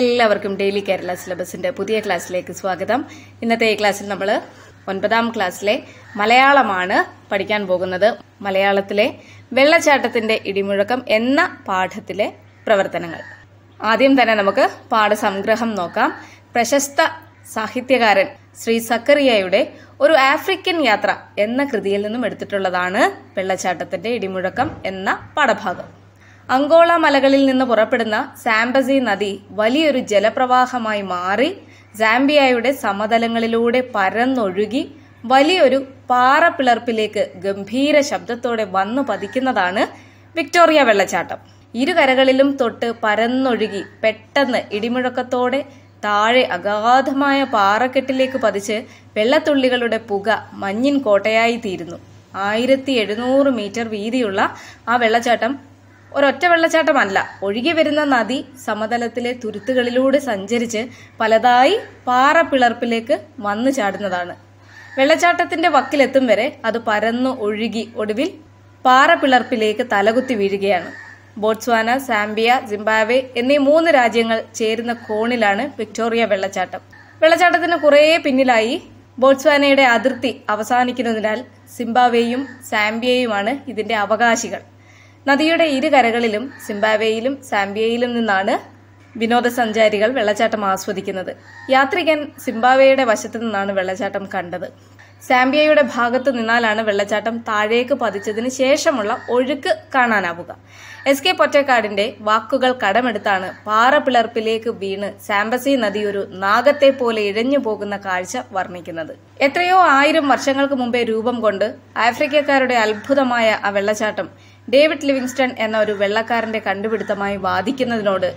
എല്ലാവർക്കും ഡെയിലി കേരള സിലബസിന്റെ പുതിയ ക്ലാസ്സിലേക്ക് സ്വാഗതം ഇന്നത്തെ ഈ ക്ലാസ്സിൽ നമ്മൾ ഒൻപതാം ക്ലാസ്സിലെ മലയാളമാണ് പഠിക്കാൻ പോകുന്നത് മലയാളത്തിലെ വെള്ളച്ചാട്ടത്തിന്റെ ഇടിമുഴക്കം എന്ന പാഠത്തിലെ പ്രവർത്തനങ്ങൾ ആദ്യം തന്നെ നമുക്ക് പാഠസംഗ്രഹം നോക്കാം പ്രശസ്ത സാഹിത്യകാരൻ ശ്രീ സക്കറിയയുടെ ഒരു ആഫ്രിക്കൻ യാത്ര എന്ന കൃതിയിൽ നിന്നും എടുത്തിട്ടുള്ളതാണ് വെള്ളച്ചാട്ടത്തിന്റെ ഇടിമുഴക്കം എന്ന പാഠഭാഗം അങ്കോള മലകളിൽ നിന്ന് പുറപ്പെടുന്ന സാംബസി നദി വലിയൊരു ജലപ്രവാഹമായി മാറി സാംബിയായുടെ സമതലങ്ങളിലൂടെ പരന്നൊഴുകി വലിയൊരു പാറപ്പിളർപ്പിലേക്ക് ഗംഭീര ശബ്ദത്തോടെ വന്നു പതിക്കുന്നതാണ് വിക്ടോറിയ വെള്ളച്ചാട്ടം ഇരുകരകളിലും തൊട്ട് പരന്നൊഴുകി പെട്ടെന്ന് ഇടിമുഴക്കത്തോടെ താഴെ അഗാധമായ പാറക്കെട്ടിലേക്ക് പതിച്ച് വെള്ളത്തുള്ളികളുടെ പുക മഞ്ഞിൻ കോട്ടയായി തീരുന്നു ആയിരത്തി എഴുന്നൂറ് മീറ്റർ വീതിയുള്ള ആ വെള്ളച്ചാട്ടം ഒരൊറ്റ വെള്ളച്ചാട്ടമല്ല ഒഴുകി വരുന്ന നദി സമതലത്തിലെ തുരുത്തുകളിലൂടെ സഞ്ചരിച്ച് പലതായി പാറ പിളർപ്പിലേക്ക് വന്നു ചാടുന്നതാണ് വെള്ളച്ചാട്ടത്തിന്റെ വക്കിലെത്തും വരെ അത് പരന്നു ഒഴുകി ഒടുവിൽ പാറ പിളർപ്പിലേക്ക് തലകുത്തി വീഴുകയാണ് ബോട്സ്വാന സാംബിയ ജിംബാവെ എന്നീ മൂന്ന് രാജ്യങ്ങൾ ചേരുന്ന കോണിലാണ് വിക്ടോറിയ വെള്ളച്ചാട്ടം വെള്ളച്ചാട്ടത്തിന് കുറേ പിന്നിലായി ബോട്സ്വാനയുടെ അതിർത്തി അവസാനിക്കുന്നതിനാൽ സിംബാബ്വേയും സാംബിയയുമാണ് ഇതിന്റെ അവകാശികൾ നദിയുടെ ഇരുകരകളിലും സിംബാവേയിലും സാംബിയയിലും നിന്നാണ് വിനോദസഞ്ചാരികൾ വെള്ളച്ചാട്ടം ആസ്വദിക്കുന്നത് യാത്രികൻ സിംബാവേയുടെ വശത്തു നിന്നാണ് വെള്ളച്ചാട്ടം കണ്ടത് സാംബിയയുടെ ഭാഗത്തു നിന്നാലാണ് വെള്ളച്ചാട്ടം താഴേക്ക് പതിച്ചതിന് ശേഷമുള്ള ഒഴുക്ക് കാണാനാവുക എസ് കെ പൊറ്റക്കാടിന്റെ വാക്കുകൾ കടമെടുത്താണ് പിളർപ്പിലേക്ക് വീണ് സാംബസി നദി ഒരു നാഗത്തെ പോലെ ഇഴഞ്ഞു പോകുന്ന കാഴ്ച വർണ്ണിക്കുന്നത് എത്രയോ ആയിരം വർഷങ്ങൾക്ക് മുമ്പേ രൂപം കൊണ്ട് ആഫ്രിക്കക്കാരുടെ അത്ഭുതമായ ആ വെള്ളച്ചാട്ടം ഡേവിഡ് ലിവിങ്സ്റ്റൺ എന്ന ഒരു വെള്ളക്കാരന്റെ കണ്ടുപിടുത്തമായി വാദിക്കുന്നതിനോട്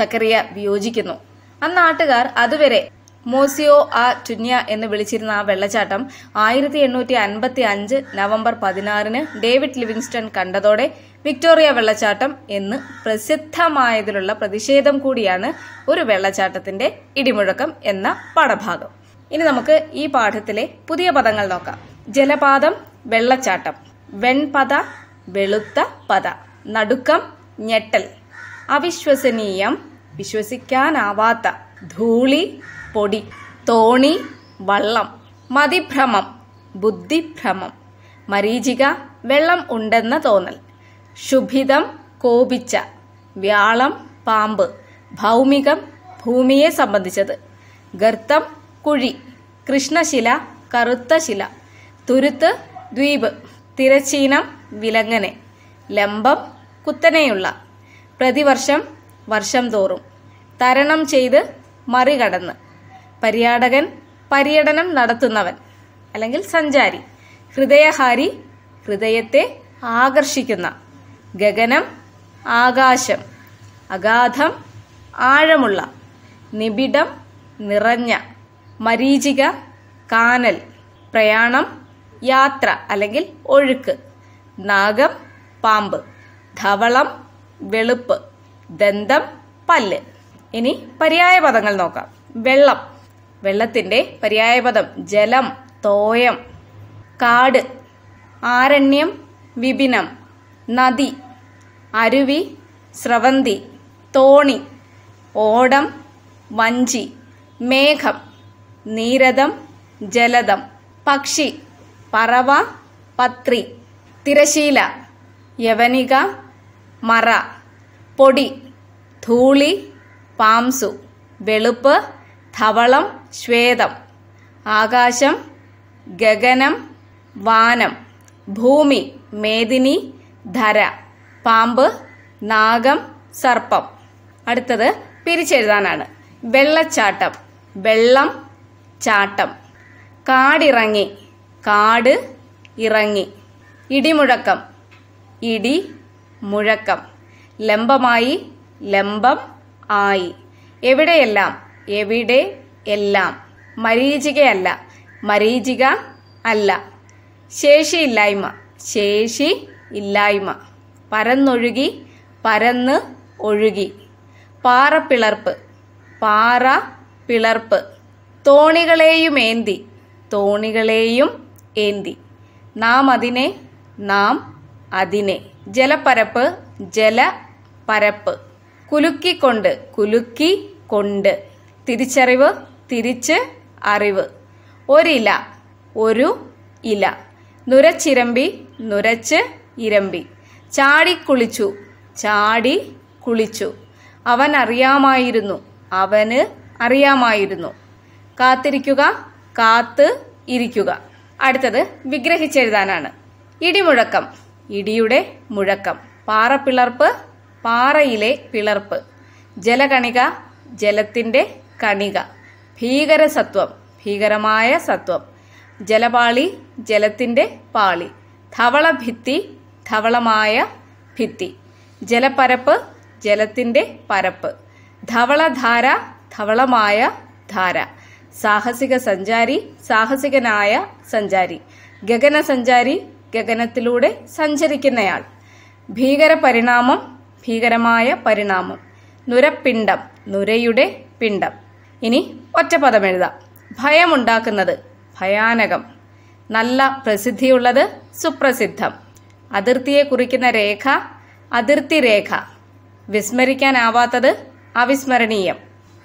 സക്കറിയ വിയോജിക്കുന്നു നാട്ടുകാർ അതുവരെ മോസിയോ ആ ടുന്യ എന്ന് വിളിച്ചിരുന്ന ആ വെള്ളച്ചാട്ടം ആയിരത്തി എണ്ണൂറ്റി അൻപത്തി അഞ്ച് നവംബർ പതിനാറിന് ഡേവിഡ് ലിവിങ്സ്റ്റൺ കണ്ടതോടെ വിക്ടോറിയ വെള്ളച്ചാട്ടം എന്ന് പ്രസിദ്ധമായതിലുള്ള പ്രതിഷേധം കൂടിയാണ് ഒരു വെള്ളച്ചാട്ടത്തിന്റെ ഇടിമുഴക്കം എന്ന പാഠഭാഗം ഇനി നമുക്ക് ഈ പാഠത്തിലെ പുതിയ പദങ്ങൾ നോക്കാം ജലപാതം വെള്ളച്ചാട്ടം വെൺപത വെളുത്ത പത നടുക്കം ഞെട്ടൽ അവിശ്വസനീയം വിശ്വസിക്കാനാവാത്ത ധൂളി പൊടി തോണി വള്ളം മതിഭ്രമം ബുദ്ധിഭ്രമം മരീചിക വെള്ളം ഉണ്ടെന്ന തോന്നൽ ശുഭിതം കോപിച്ച വ്യാളം പാമ്പ് ഭൗമികം ഭൂമിയെ സംബന്ധിച്ചത് ഗർത്തം കുഴി കൃഷ്ണശില കറുത്ത ശില തുരുത്ത് ദ്വീപ് തിരച്ചീനം വിലങ്ങനെ ലംബം കുത്തനെയുള്ള പ്രതിവർഷം വർഷം തോറും തരണം ചെയ്ത് മറികടന്ന് പര്യാടകൻ പര്യടനം നടത്തുന്നവൻ അല്ലെങ്കിൽ സഞ്ചാരി ഹൃദയഹാരി ഹൃദയത്തെ ആകർഷിക്കുന്ന ഗഗനം ആകാശം അഗാധം ആഴമുള്ള നിബിഡം നിറഞ്ഞ മരീചിക കാനൽ പ്രയാണം യാത്ര അല്ലെങ്കിൽ ഒഴുക്ക് നാഗം പാമ്പ് ധവളം വെളുപ്പ് ദന്തം പല്ല് ഇനി പര്യായ പദങ്ങൾ നോക്കാം വെള്ളം വെള്ളത്തിന്റെ പര്യായപദം ജലം തോയം കാട് ആരണ്യം വിപിനം നദി അരുവി സ്രവന്തി തോണി ഓടം വഞ്ചി മേഘം നീരദം ജലദം പക്ഷി പറവ പത്രി തിരശീല യവനിക മറ പൊടി ധൂളി പാംസു വെളുപ്പ് ധവളം ശ്വേതം ആകാശം ഗഗനം വാനം ഭൂമി മേദിനി ധര പാമ്പ് നാഗം സർപ്പം അടുത്തത് പിരിച്ചെഴുതാനാണ് വെള്ളച്ചാട്ടം വെള്ളം ചാട്ടം കാടിറങ്ങി കാട് ഇറങ്ങി ഇടിമുഴക്കം ഇടി മുഴക്കം ലംബമായി ലംബം ആയി എവിടെയെല്ലാം എവിടെ എല്ലാം മരീചികയല്ല മരീചിക അല്ല ശേഷിയില്ലായ്മ ശേഷി ഇല്ലായ്മ പരന്നൊഴുകി പരന്ന് ഒഴുകി പാറപ്പിളർപ്പ് പാറ പിളർപ്പ് തോണികളെയും ഏന്തി തോണികളെയും ഏന്തി നാം അതിനെ നാം അതിനെ ജലപ്പരപ്പ് പരപ്പ് കുലുക്കിക്കൊണ്ട് കുലുക്കി കൊണ്ട് തിരിച്ചറിവ് തിരിച്ച് അറിവ് ഒരില ഒരു ഇല നുരച്ചിരമ്പി നുരച്ച് ഇരമ്പി ചാടിക്കുളിച്ചു ചാടി കുളിച്ചു അവൻ അറിയാമായിരുന്നു അവന് അറിയാമായിരുന്നു കാത്തിരിക്കുക കാത്ത് ഇരിക്കുക അടുത്തത് വിഗ്രഹിച്ചെഴുതാനാണ് ഇടിമുഴക്കം ഇടിയുടെ മുഴക്കം പാറപ്പിളർപ്പ് പാറയിലെ പിളർപ്പ് ജലകണിക ജലത്തിൻ്റെ കണിക ഭീകരസത്വം ഭീകരമായ സത്വം ജലപാളി ജലത്തിൻ്റെ പാളി ധവളഭിത്തി ധവളമായ ഭിത്തി ജലപ്പരപ്പ് ജലത്തിൻ്റെ പരപ്പ് ധവളധാര ധവളമായ ധാര സാഹസിക സഞ്ചാരി സാഹസികനായ സഞ്ചാരി ഗഗനസഞ്ചാരി ഗഗനത്തിലൂടെ സഞ്ചരിക്കുന്നയാൾ ഭീകര പരിണാമം ഭീകരമായ പരിണാമം നുരപ്പിണ്ടം നുരയുടെ പിണ്ടം ഇനി ഒറ്റപദം എഴുതാം ഭയമുണ്ടാക്കുന്നത് ഭയാനകം നല്ല പ്രസിദ്ധിയുള്ളത് സുപ്രസിദ്ധം അതിർത്തിയെ കുറിക്കുന്ന രേഖ അതിർത്തി രേഖ വിസ്മരിക്കാനാവാത്തത് അവിസ്മരണീയം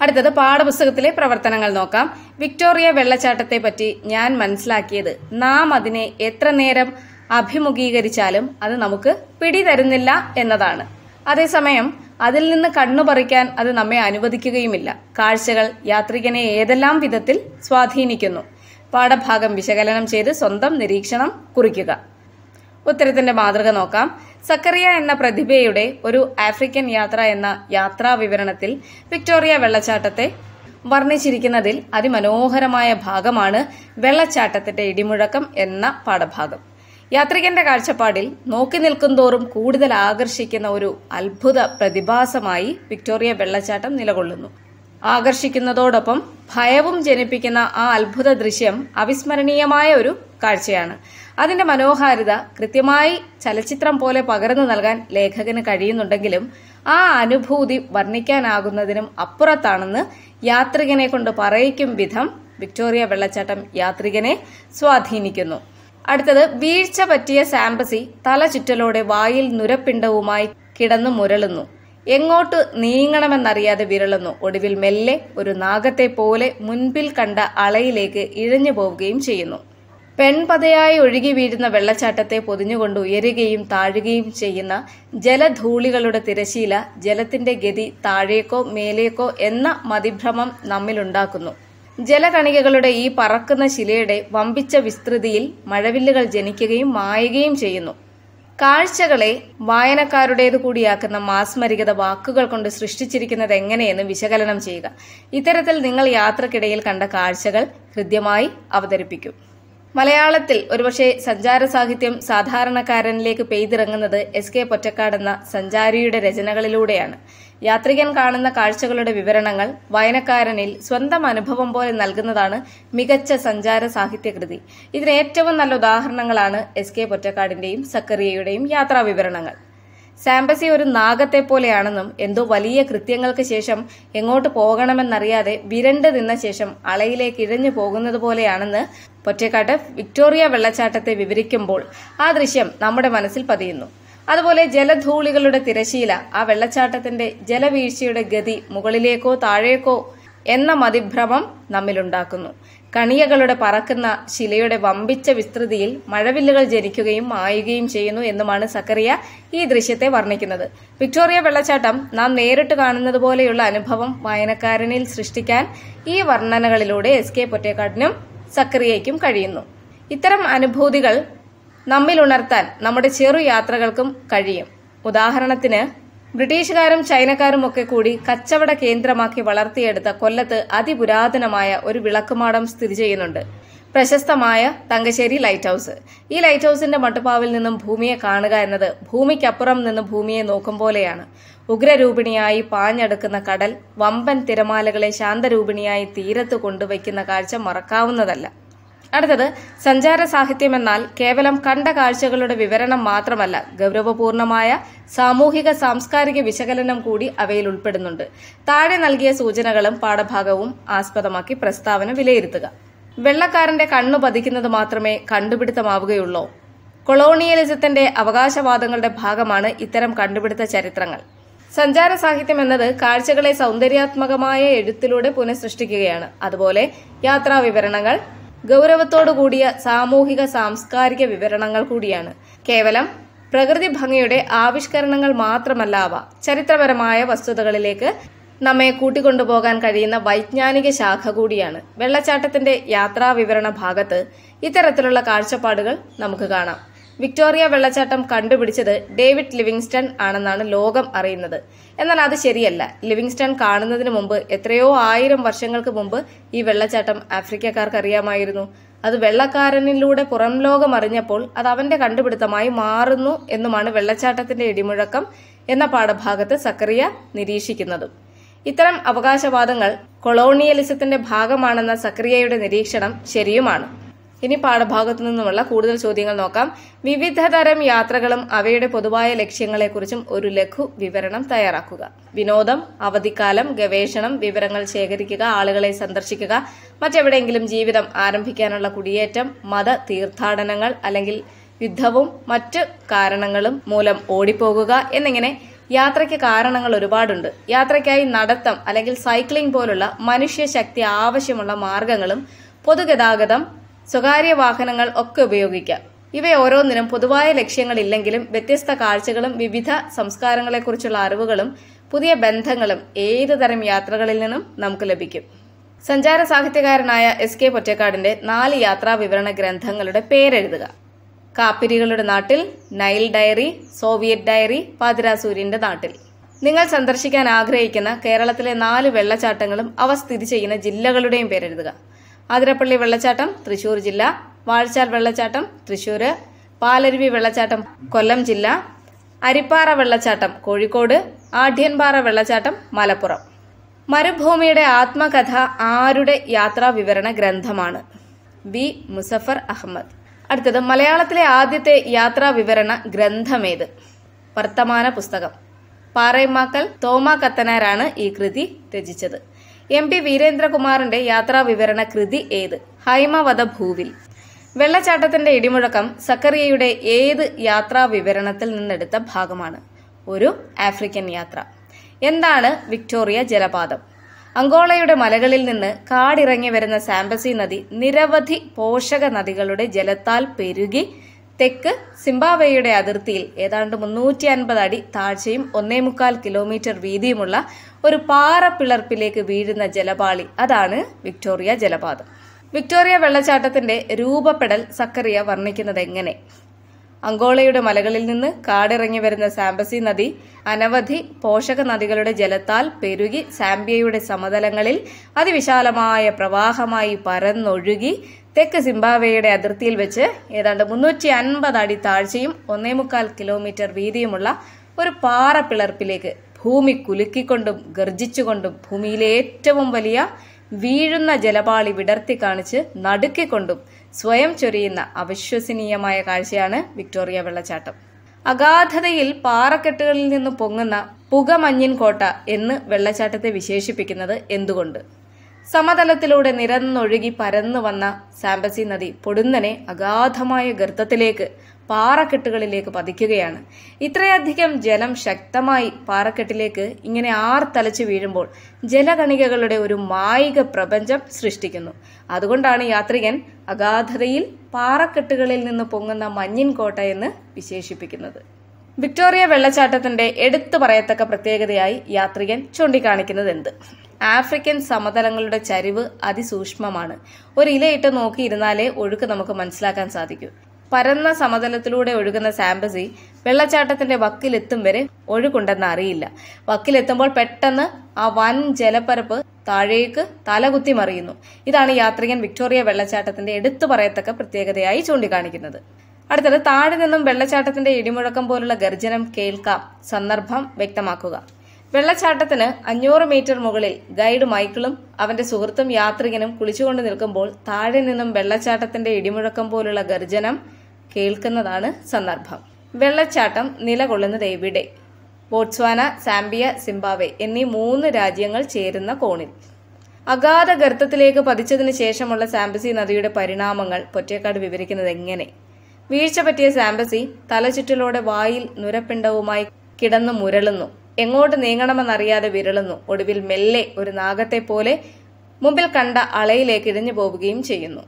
അടുത്തത് പാഠപുസ്തകത്തിലെ പ്രവർത്തനങ്ങൾ നോക്കാം വിക്ടോറിയ വെള്ളച്ചാട്ടത്തെ പറ്റി ഞാൻ മനസ്സിലാക്കിയത് നാം അതിനെ എത്ര നേരം അഭിമുഖീകരിച്ചാലും അത് നമുക്ക് പിടി തരുന്നില്ല എന്നതാണ് അതേസമയം അതിൽ നിന്ന് കണ്ണു പറിക്കാൻ അത് നമ്മെ അനുവദിക്കുകയുമില്ല കാഴ്ചകൾ യാത്രികനെ ഏതെല്ലാം വിധത്തിൽ സ്വാധീനിക്കുന്നു പാഠഭാഗം വിശകലനം ചെയ്ത് സ്വന്തം നിരീക്ഷണം കുറിക്കുക ഉത്തരത്തിന്റെ മാതൃക നോക്കാം സക്കറിയ എന്ന പ്രതിഭയുടെ ഒരു ആഫ്രിക്കൻ യാത്ര എന്ന യാത്രാ വിവരണത്തിൽ വിക്ടോറിയ വെള്ളച്ചാട്ടത്തെ വർണ്ണിച്ചിരിക്കുന്നതിൽ അതിമനോഹരമായ ഭാഗമാണ് വെള്ളച്ചാട്ടത്തിന്റെ ഇടിമുഴക്കം എന്ന പാഠഭാഗം യാത്രികന്റെ കാഴ്ചപ്പാടിൽ നോക്കി നിൽക്കുന്തോറും കൂടുതൽ ആകർഷിക്കുന്ന ഒരു അത്ഭുത പ്രതിഭാസമായി വിക്ടോറിയ വെള്ളച്ചാട്ടം നിലകൊള്ളുന്നു ആകർഷിക്കുന്നതോടൊപ്പം ഭയവും ജനിപ്പിക്കുന്ന ആ അത്ഭുത ദൃശ്യം അവിസ്മരണീയമായ ഒരു കാഴ്ചയാണ് അതിന്റെ മനോഹാരിത കൃത്യമായി ചലച്ചിത്രം പോലെ പകർന്നു നൽകാൻ ലേഖകന് കഴിയുന്നുണ്ടെങ്കിലും ആ അനുഭൂതി വർണ്ണിക്കാനാകുന്നതിനും അപ്പുറത്താണെന്ന് യാത്രികനെ കൊണ്ട് പറയിക്കും വിധം വിക്ടോറിയ വെള്ളച്ചാട്ടം യാത്രികനെ സ്വാധീനിക്കുന്നു അടുത്തത് വീഴ്ച പറ്റിയ സാംബസി ചുറ്റലോടെ വായിൽ നുരപ്പിണ്ടവുമായി കിടന്നു മുരളുന്നു എങ്ങോട്ട് നീങ്ങണമെന്നറിയാതെ വിരളുന്നു ഒടുവിൽ മെല്ലെ ഒരു നാഗത്തെ പോലെ മുൻപിൽ കണ്ട അളയിലേക്ക് ഇഴഞ്ഞു പോവുകയും ചെയ്യുന്നു പെൺപതയായി ഒഴുകി വീഴുന്ന വെള്ളച്ചാട്ടത്തെ പൊതിഞ്ഞുകൊണ്ട് ഉയരുകയും താഴുകയും ചെയ്യുന്ന ജലധൂളികളുടെ തിരശീല ജലത്തിന്റെ ഗതി താഴേക്കോ മേലേക്കോ എന്ന മതിഭ്രമം നമ്മിലുണ്ടാക്കുന്നു ജലകണികകളുടെ ഈ പറക്കുന്ന ശിലയുടെ വമ്പിച്ച വിസ്തൃതിയിൽ മഴവില്ലുകൾ ജനിക്കുകയും മായുകയും ചെയ്യുന്നു കാഴ്ചകളെ വായനക്കാരുടേത് കൂടിയാക്കുന്ന മാസ്മരികത വാക്കുകൾ കൊണ്ട് സൃഷ്ടിച്ചിരിക്കുന്നത് എങ്ങനെയെന്ന് വിശകലനം ചെയ്യുക ഇത്തരത്തിൽ നിങ്ങൾ യാത്രക്കിടയിൽ കണ്ട കാഴ്ചകൾ ഹൃദ്യമായി അവതരിപ്പിക്കും മലയാളത്തിൽ ഒരുപക്ഷെ സഞ്ചാര സാഹിത്യം സാധാരണക്കാരനിലേക്ക് പെയ്തിറങ്ങുന്നത് എസ് കെ പൊറ്റക്കാടെന്ന സഞ്ചാരിയുടെ രചനകളിലൂടെയാണ് യാത്രികൻ കാണുന്ന കാഴ്ചകളുടെ വിവരണങ്ങൾ വായനക്കാരനിൽ സ്വന്തം അനുഭവം പോലെ നൽകുന്നതാണ് മികച്ച സഞ്ചാര സാഹിത്യകൃതി ഇതിന് ഏറ്റവും നല്ല ഉദാഹരണങ്ങളാണ് എസ് കെ പൊറ്റക്കാടിന്റെയും സക്കറിയയുടെയും യാത്രാ വിവരണങ്ങൾ സാംബസി ഒരു നാഗത്തെ പോലെയാണെന്നും എന്തോ വലിയ കൃത്യങ്ങൾക്ക് ശേഷം എങ്ങോട്ട് പോകണമെന്നറിയാതെ വിരണ്ടു നിന്ന ശേഷം അളയിലേക്ക് ഇഴഞ്ഞു പോകുന്നത് പോലെയാണെന്ന് പൊറ്റക്കാട്ട് വിക്ടോറിയ വെള്ളച്ചാട്ടത്തെ വിവരിക്കുമ്പോൾ ആ ദൃശ്യം നമ്മുടെ മനസ്സിൽ പതിയുന്നു അതുപോലെ ജലധൂളികളുടെ തിരശീല ആ വെള്ളച്ചാട്ടത്തിന്റെ ജലവീഴ്ചയുടെ ഗതി മുകളിലേക്കോ താഴേക്കോ എന്ന മതിഭ്രമം നമ്മിലുണ്ടാക്കുന്നു കണിയകളുടെ പറക്കുന്ന ശിലയുടെ വമ്പിച്ച വിസ്തൃതിയിൽ മഴവില്ലുകൾ ജനിക്കുകയും മായുകയും ചെയ്യുന്നു എന്നുമാണ് സക്കറിയ ഈ ദൃശ്യത്തെ വർണ്ണിക്കുന്നത് വിക്ടോറിയ വെള്ളച്ചാട്ടം നാം നേരിട്ട് കാണുന്നത് പോലെയുള്ള അനുഭവം വായനക്കാരനിൽ സൃഷ്ടിക്കാൻ ഈ വർണ്ണനകളിലൂടെ എസ് കെ പൊറ്റേക്കാടിനും സക്കറിയയ്ക്കും കഴിയുന്നു ഇത്തരം അനുഭൂതികൾ നമ്മിൽ ഉണർത്താൻ നമ്മുടെ ചെറു യാത്രകൾക്കും കഴിയും ഉദാഹരണത്തിന് ബ്രിട്ടീഷുകാരും ചൈനക്കാരും ഒക്കെ കൂടി കച്ചവട കേന്ദ്രമാക്കി വളർത്തിയെടുത്ത കൊല്ലത്ത് അതിപുരാതനമായ ഒരു വിളക്കുമാടം സ്ഥിതി ചെയ്യുന്നുണ്ട് പ്രശസ്തമായ തങ്കശ്ശേരി ലൈറ്റ് ഹൗസ് ഈ ലൈറ്റ് ഹൗസിന്റെ മട്ടുപ്പാവിൽ നിന്നും ഭൂമിയെ കാണുക എന്നത് ഭൂമിക്കപ്പുറം നിന്ന് ഭൂമിയെ നോക്കും പോലെയാണ് ഉഗ്രരൂപിണിയായി പാഞ്ഞെടുക്കുന്ന കടൽ വമ്പൻ തിരമാലകളെ ശാന്തരൂപിണിയായി തീരത്ത് കൊണ്ടുവയ്ക്കുന്ന കാഴ്ച മറക്കാവുന്നതല്ല അടുത്തത് സഞ്ചാര സാഹിത്യം എന്നാൽ കേവലം കണ്ട കാഴ്ചകളുടെ വിവരണം മാത്രമല്ല ഗൌരവപൂർണമായ സാമൂഹിക സാംസ്കാരിക വിശകലനം കൂടി അവയിൽ ഉൾപ്പെടുന്നുണ്ട് താഴെ നൽകിയ സൂചനകളും പാഠഭാഗവും ആസ്പദമാക്കി പ്രസ്താവന വിലയിരുത്തുക വെള്ളക്കാരന്റെ കണ്ണു പതിക്കുന്നത് മാത്രമേ കണ്ടുപിടുത്തമാവുകയുള്ളൂ കൊളോണിയലിസത്തിന്റെ അവകാശവാദങ്ങളുടെ ഭാഗമാണ് ഇത്തരം കണ്ടുപിടുത്ത ചരിത്രങ്ങൾ സഞ്ചാര സാഹിത്യം എന്നത് കാഴ്ചകളെ സൗന്ദര്യാത്മകമായ എഴുത്തിലൂടെ പുനഃസൃഷ്ടിക്കുകയാണ് അതുപോലെ യാത്രാ വിവരണങ്ങൾ ഗൗരവത്തോടു കൂടിയ സാമൂഹിക സാംസ്കാരിക വിവരണങ്ങൾ കൂടിയാണ് കേവലം പ്രകൃതി ഭംഗിയുടെ ആവിഷ്കരണങ്ങൾ മാത്രമല്ല അവ ചരിത്രപരമായ വസ്തുതകളിലേക്ക് നമ്മെ കൂട്ടിക്കൊണ്ടുപോകാൻ കഴിയുന്ന വൈജ്ഞാനിക ശാഖ കൂടിയാണ് വെള്ളച്ചാട്ടത്തിന്റെ യാത്രാ വിവരണ ഭാഗത്ത് ഇത്തരത്തിലുള്ള കാഴ്ചപ്പാടുകൾ നമുക്ക് കാണാം വിക്ടോറിയ വെള്ളച്ചാട്ടം കണ്ടുപിടിച്ചത് ഡേവിഡ് ലിവിങ്സ്റ്റൺ ആണെന്നാണ് ലോകം അറിയുന്നത് എന്നാൽ അത് ശരിയല്ല ലിവിങ്സ്റ്റൺ കാണുന്നതിന് മുമ്പ് എത്രയോ ആയിരം വർഷങ്ങൾക്ക് മുമ്പ് ഈ വെള്ളച്ചാട്ടം ആഫ്രിക്കക്കാർക്ക് അറിയാമായിരുന്നു അത് വെള്ളക്കാരനിലൂടെ പുറം ലോകം അറിഞ്ഞപ്പോൾ അത് അവന്റെ കണ്ടുപിടുത്തമായി മാറുന്നു എന്നുമാണ് വെള്ളച്ചാട്ടത്തിന്റെ ഇടിമുഴക്കം എന്ന പാഠഭാഗത്ത് സക്കറിയ നിരീക്ഷിക്കുന്നത് ഇത്തരം അവകാശവാദങ്ങൾ കൊളോണിയലിസത്തിന്റെ ഭാഗമാണെന്ന സക്രിയയുടെ നിരീക്ഷണം ശരിയുമാണ് ഇനി പാഠഭാഗത്തു നിന്നുമുള്ള കൂടുതൽ ചോദ്യങ്ങൾ നോക്കാം വിവിധതരം യാത്രകളും അവയുടെ പൊതുവായ ലക്ഷ്യങ്ങളെക്കുറിച്ചും ഒരു ലഘു വിവരണം തയ്യാറാക്കുക വിനോദം അവധിക്കാലം ഗവേഷണം വിവരങ്ങൾ ശേഖരിക്കുക ആളുകളെ സന്ദർശിക്കുക മറ്റെവിടെയെങ്കിലും ജീവിതം ആരംഭിക്കാനുള്ള കുടിയേറ്റം മത തീർത്ഥാടനങ്ങൾ അല്ലെങ്കിൽ യുദ്ധവും മറ്റ് കാരണങ്ങളും മൂലം ഓടിപ്പോകുക എന്നിങ്ങനെ യാത്രയ്ക്ക് കാരണങ്ങൾ ഒരുപാടുണ്ട് യാത്രയ്ക്കായി നടത്തം അല്ലെങ്കിൽ സൈക്ലിംഗ് പോലുള്ള മനുഷ്യശക്തി ആവശ്യമുള്ള മാർഗങ്ങളും പൊതുഗതാഗതം സ്വകാര്യ വാഹനങ്ങൾ ഒക്കെ ഉപയോഗിക്കാം ഇവയോരോന്നിനും പൊതുവായ ലക്ഷ്യങ്ങളില്ലെങ്കിലും വ്യത്യസ്ത കാഴ്ചകളും വിവിധ സംസ്കാരങ്ങളെക്കുറിച്ചുള്ള അറിവുകളും പുതിയ ബന്ധങ്ങളും ഏതു തരം യാത്രകളിൽ നിന്നും നമുക്ക് ലഭിക്കും സഞ്ചാര സാഹിത്യകാരനായ എസ് കെ പൊറ്റക്കാടിന്റെ നാല് യാത്രാ വിവരണ ഗ്രന്ഥങ്ങളുടെ പേരെഴുതുക കാപ്പിരികളുടെ നാട്ടിൽ നൈൽ ഡയറി സോവിയറ്റ് ഡയറി പാതിരാസൂര്യന്റെ നാട്ടിൽ നിങ്ങൾ സന്ദർശിക്കാൻ ആഗ്രഹിക്കുന്ന കേരളത്തിലെ നാല് വെള്ളച്ചാട്ടങ്ങളും അവ സ്ഥിതി ചെയ്യുന്ന ജില്ലകളുടെയും പേരെഴുതുക ആതിരപ്പള്ളി വെള്ളച്ചാട്ടം തൃശൂർ ജില്ല വാഴ്ചാൽ വെള്ളച്ചാട്ടം തൃശൂർ പാലരുവി വെള്ളച്ചാട്ടം കൊല്ലം ജില്ല അരിപ്പാറ വെള്ളച്ചാട്ടം കോഴിക്കോട് ആഢ്യൻപാറ വെള്ളച്ചാട്ടം മലപ്പുറം മരുഭൂമിയുടെ ആത്മകഥ ആരുടെ യാത്രാ വിവരണ ഗ്രന്ഥമാണ് ബി മുസഫർ അഹമ്മദ് അടുത്തത് മലയാളത്തിലെ ആദ്യത്തെ യാത്രാ വിവരണ ഗ്രന്ഥമേത് വർത്തമാന പുസ്തകം പാറയമാക്കൽ തോമ കത്തനാരാണ് ഈ കൃതി രചിച്ചത് എം ടി വീരേന്ദ്രകുമാറിന്റെ വിവരണ കൃതി ഏത് ഭൂവിൽ വെള്ളച്ചാട്ടത്തിന്റെ ഇടിമുഴക്കം സക്കറിയയുടെ ഏത് യാത്രാവിവരണത്തിൽ നിന്നെടുത്ത ഭാഗമാണ് ഒരു ആഫ്രിക്കൻ യാത്ര എന്താണ് വിക്ടോറിയ ജലപാതം അങ്കോളയുടെ മലകളിൽ നിന്ന് കാടിറങ്ങി വരുന്ന സാമ്പസി നദി നിരവധി പോഷക നദികളുടെ ജലത്താൽ പെരുകി തെക്ക് സിംബാവയുടെ അതിർത്തിയിൽ ഏതാണ്ട് മുന്നൂറ്റി അൻപത് അടി താഴ്ചയും ഒന്നേ മുക്കാൽ കിലോമീറ്റർ വീതിയുമുള്ള ഒരു പാറ പിളർപ്പിലേക്ക് വീഴുന്ന ജലപാളി അതാണ് വിക്ടോറിയ ജലപാതം വിക്ടോറിയ വെള്ളച്ചാട്ടത്തിന്റെ രൂപപ്പെടൽ സക്കറിയ വർണ്ണിക്കുന്നത് എങ്ങനെ അങ്കോളയുടെ മലകളിൽ നിന്ന് കാടിറങ്ങി വരുന്ന സാംബസി നദി അനവധി പോഷക നദികളുടെ ജലത്താൽ പെരുകി സാംബിയയുടെ സമതലങ്ങളിൽ അതിവിശാലമായ പ്രവാഹമായി പരന്നൊഴുകി തെക്ക് സിംബാബ്വേയുടെ അതിർത്തിയിൽ വെച്ച് ഏതാണ്ട് മുന്നൂറ്റി അൻപത് അടി താഴ്ചയും ഒന്നേ മുക്കാൽ കിലോമീറ്റർ വീതിയുമുള്ള ഒരു പിളർപ്പിലേക്ക് ഭൂമി കുലുക്കിക്കൊണ്ടും ഗർജിച്ചുകൊണ്ടും ഭൂമിയിലെ ഏറ്റവും വലിയ വീഴുന്ന ജലപാളി വിടർത്തി കാണിച്ച് നടുക്കിക്കൊണ്ടും സ്വയം ചൊരിയുന്ന അവിശ്വസനീയമായ കാഴ്ചയാണ് വിക്ടോറിയ വെള്ളച്ചാട്ടം അഗാധതയിൽ പാറക്കെട്ടുകളിൽ നിന്ന് പൊങ്ങുന്ന പുകമഞ്ഞിൻ കോട്ട എന്ന് വെള്ളച്ചാട്ടത്തെ വിശേഷിപ്പിക്കുന്നത് എന്തുകൊണ്ട് സമതലത്തിലൂടെ നിരന്നൊഴുകി പരന്നു വന്ന സാമ്പസി നദി പൊടുന്നനെ അഗാധമായ ഗർത്തത്തിലേക്ക് പാറക്കെട്ടുകളിലേക്ക് പതിക്കുകയാണ് ഇത്രയധികം ജലം ശക്തമായി പാറക്കെട്ടിലേക്ക് ഇങ്ങനെ ആർത്തലച്ചു വീഴുമ്പോൾ ജലകണികകളുടെ ഒരു മായിക പ്രപഞ്ചം സൃഷ്ടിക്കുന്നു അതുകൊണ്ടാണ് യാത്രികൻ അഗാധതയിൽ പാറക്കെട്ടുകളിൽ നിന്ന് പൊങ്ങുന്ന മഞ്ഞിൻ കോട്ട എന്ന് വിശേഷിപ്പിക്കുന്നത് വിക്ടോറിയ വെള്ളച്ചാട്ടത്തിന്റെ എടുത്തു പറയത്തക്ക പ്രത്യേകതയായി യാത്രികൻ ചൂണ്ടിക്കാണിക്കുന്നത് എന്ത് ആഫ്രിക്കൻ സമതലങ്ങളുടെ ചരിവ് അതിസൂക്ഷ്മമാണ് ഒരു ഇലയിട്ട് നോക്കിയിരുന്നാലേ ഒഴുക്ക് നമുക്ക് മനസ്സിലാക്കാൻ സാധിക്കൂ പരന്ന സമതലത്തിലൂടെ ഒഴുകുന്ന സാമ്പസി വെള്ളച്ചാട്ടത്തിന്റെ വക്കിലെത്തും വരെ ഒഴുക്കുണ്ടെന്ന് അറിയില്ല വക്കിലെത്തുമ്പോൾ പെട്ടെന്ന് ആ വൻ ജലപ്പരപ്പ് താഴേക്ക് തലകുത്തി മറിയുന്നു ഇതാണ് യാത്രികൻ വിക്ടോറിയ വെള്ളച്ചാട്ടത്തിന്റെ എടുത്തു പറയത്തക്ക പ്രത്യേകതയായി ചൂണ്ടിക്കാണിക്കുന്നത് അടുത്തത് താഴെ നിന്നും വെള്ളച്ചാട്ടത്തിന്റെ ഇടിമുഴക്കം പോലുള്ള ഗർജനം കേൾക്കാം സന്ദർഭം വ്യക്തമാക്കുക വെള്ളച്ചാട്ടത്തിന് അഞ്ഞൂറ് മീറ്റർ മുകളിൽ ഗൈഡ് മൈക്കിളും അവന്റെ സുഹൃത്തും യാത്രികനും കുളിച്ചുകൊണ്ട് നിൽക്കുമ്പോൾ താഴെ നിന്നും വെള്ളച്ചാട്ടത്തിന്റെ ഇടിമുഴക്കം പോലുള്ള ഗർജനം കേൾക്കുന്നതാണ് സന്ദർഭം വെള്ളച്ചാട്ടം നിലകൊള്ളുന്നത് എവിടെ ബോട്സ്വാന സാംബിയ സിംബാവെ എന്നീ മൂന്ന് രാജ്യങ്ങൾ ചേരുന്ന കോണിൽ അഗാധ ഗർത്തത്തിലേക്ക് പതിച്ചതിന് ശേഷമുള്ള സാംബസി നദിയുടെ പരിണാമങ്ങൾ പൊറ്റേക്കാട് വിവരിക്കുന്നത് എങ്ങനെ വീഴ്ച പറ്റിയ സാംബസി തലചുറ്റലോടെ വായിൽ നുരപ്പിണ്ടവുമായി കിടന്നു മുരളുന്നു എങ്ങോട്ട് നീങ്ങണമെന്നറിയാതെ വിരളുന്നു ഒടുവിൽ മെല്ലെ ഒരു നാഗത്തെ പോലെ മുമ്പിൽ കണ്ട അളയിലേക്ക് ഇഴഞ്ഞു പോവുകയും ചെയ്യുന്നു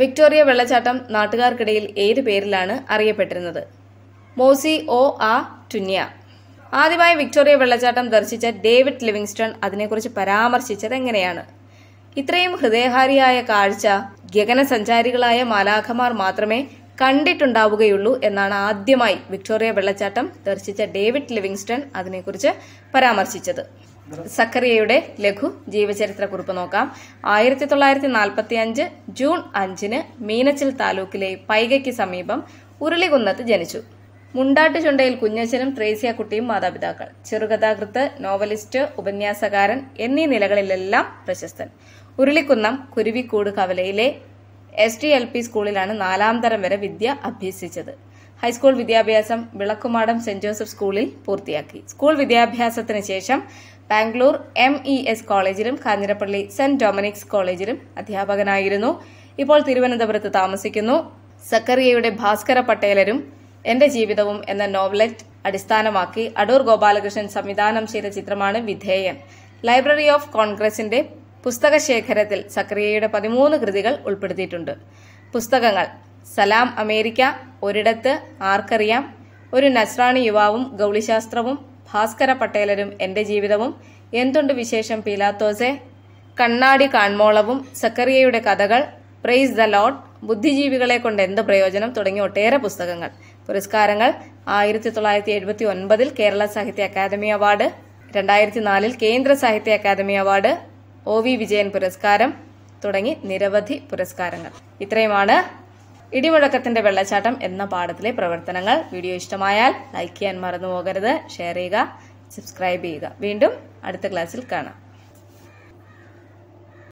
വിക്ടോറിയ വെള്ളച്ചാട്ടം നാട്ടുകാർക്കിടയിൽ ഏത് പേരിലാണ് അറിയപ്പെട്ടിരുന്നത് മോസി ഒ ആ ടുന്യ ആദ്യമായി വിക്ടോറിയ വെള്ളച്ചാട്ടം ദർശിച്ച ഡേവിഡ് ലിവിങ്സ്റ്റൺ അതിനെക്കുറിച്ച് പരാമർശിച്ചത് എങ്ങനെയാണ് ഇത്രയും ഹൃദയഹാരിയായ കാഴ്ച ഗഗനസഞ്ചാരികളായ മാലാഖമാർ മാത്രമേ കണ്ടിട്ടുണ്ടാവുകയുള്ളൂ എന്നാണ് ആദ്യമായി വിക്ടോറിയ വെള്ളച്ചാട്ടം ദർശിച്ച ഡേവിഡ് ലിവിങ്സ്റ്റൺ അതിനെക്കുറിച്ച് പരാമർശിച്ചത് സക്കറിയയുടെ ലഘു ജീവചരിത്ര കുറിപ്പ് നോക്കാം ആയിരത്തി തൊള്ളായിരത്തി നാൽപ്പത്തി അഞ്ച് ജൂൺ അഞ്ചിന് മീനച്ചിൽ താലൂക്കിലെ പൈകയ്ക്ക് സമീപം ഉരുളികുന്നത്ത് ജനിച്ചു മുണ്ടാട്ട് ചുണ്ടയിൽ കുഞ്ഞച്ചനും കുട്ടിയും മാതാപിതാക്കൾ ചെറുകഥാകൃത്ത് നോവലിസ്റ്റ് ഉപന്യാസകാരൻ എന്നീ നിലകളിലെല്ലാം പ്രശസ്തൻ ഉരുളിക്കുന്നം കുരുവിക്കൂട് കവലയിലെ എസ് ടി എൽ പി സ്കൂളിലാണ് നാലാം തരം വരെ വിദ്യ അഭ്യസിച്ചത് ഹൈസ്കൂൾ വിദ്യാഭ്യാസം വിളക്കുമാടം സെന്റ് ജോസഫ് സ്കൂളിൽ പൂർത്തിയാക്കി സ്കൂൾ വിദ്യാഭ്യാസത്തിന് ശേഷം ബാംഗ്ലൂർ എം ഇ എസ് കോളേജിലും കാഞ്ഞിരപ്പള്ളി സെന്റ് ഡൊമിനിക്സ് കോളേജിലും അധ്യാപകനായിരുന്നു ഇപ്പോൾ തിരുവനന്തപുരത്ത് താമസിക്കുന്നു സക്കറിയയുടെ ഭാസ്കര പട്ടേലരും എന്റെ ജീവിതവും എന്ന നോവലറ്റ് അടിസ്ഥാനമാക്കി അടൂർ ഗോപാലകൃഷ്ണൻ സംവിധാനം ചെയ്ത ചിത്രമാണ് വിധേയൻ ലൈബ്രറി ഓഫ് കോൺഗ്രസിന്റെ പുസ്തകശേഖരത്തിൽ സക്രിയയുടെ പതിമൂന്ന് കൃതികൾ ഉൾപ്പെടുത്തിയിട്ടുണ്ട് പുസ്തകങ്ങൾ സലാം അമേരിക്ക ഒരിടത്ത് ആർക്കറിയാം ഒരു നസ്രാണി യുവാവും ഗൗളിശാസ്ത്രവും ഭാസ്കര പട്ടേലരും എൻ്റെ ജീവിതവും എന്തുണ്ട് വിശേഷം പീലാത്തോസെ കണ്ണാടി കാൺമോളവും സക്കറിയയുടെ കഥകൾ പ്രൈസ് ദ ലോഡ് ബുദ്ധിജീവികളെ കൊണ്ട് എന്ത് പ്രയോജനം തുടങ്ങിയ ഒട്ടേറെ പുസ്തകങ്ങൾ പുരസ്കാരങ്ങൾ ആയിരത്തി തൊള്ളായിരത്തി എഴുപത്തി ഒൻപതിൽ കേരള സാഹിത്യ അക്കാദമി അവാർഡ് രണ്ടായിരത്തി നാലിൽ കേന്ദ്ര Sahitya Akademi award O V Vijayan പുരസ്കാരം തുടങ്ങി നിരവധി പുരസ്കാരങ്ങൾ ഇത്രയുമാണ് ഇടിമുഴക്കത്തിന്റെ വെള്ളച്ചാട്ടം എന്ന പാഠത്തിലെ പ്രവർത്തനങ്ങൾ വീഡിയോ ഇഷ്ടമായാൽ ലൈക്ക് ചെയ്യാൻ മറന്നു പോകരുത് ഷെയർ ചെയ്യുക സബ്സ്ക്രൈബ് ചെയ്യുക വീണ്ടും അടുത്ത ക്ലാസ്സിൽ കാണാം